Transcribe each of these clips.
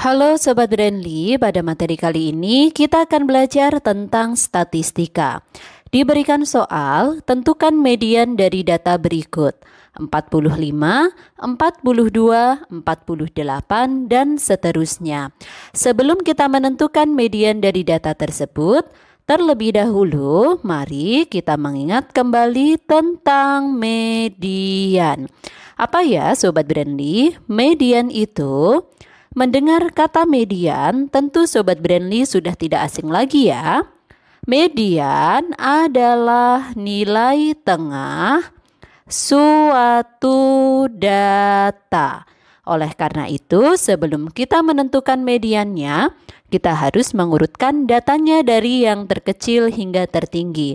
Halo Sobat Brandly, pada materi kali ini kita akan belajar tentang statistika. Diberikan soal, tentukan median dari data berikut 45, 42, 48, dan seterusnya. Sebelum kita menentukan median dari data tersebut, terlebih dahulu mari kita mengingat kembali tentang median. Apa ya Sobat Brandly? Median itu... Mendengar kata median, tentu Sobat Brandly sudah tidak asing lagi ya. Median adalah nilai tengah suatu data. Oleh karena itu, sebelum kita menentukan mediannya, kita harus mengurutkan datanya dari yang terkecil hingga tertinggi.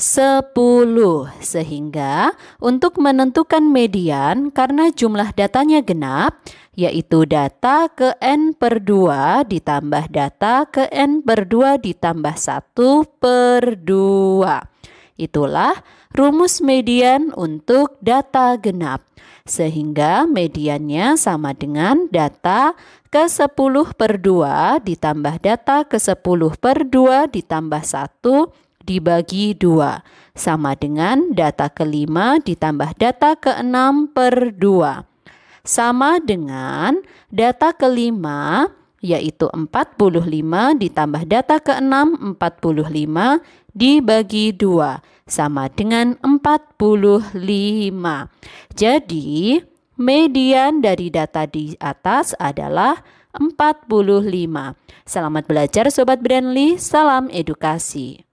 10 sehingga untuk menentukan median karena jumlah datanya genap yaitu data ke n per 2 ditambah data ke n per 2 ditambah 1 per 2 itulah rumus median untuk data genap sehingga mediannya sama dengan data ke 10 per 2 ditambah data ke 10 per 2 ditambah 1 per 2 dibagi dua sama dengan data kelima ditambah data keenam per dua sama dengan data kelima yaitu 45 ditambah data keenam puluh 45 dibagi 2 sama dengan 45. Jadi median dari data di atas adalah 45. Selamat belajar Sobat Brandly, salam edukasi.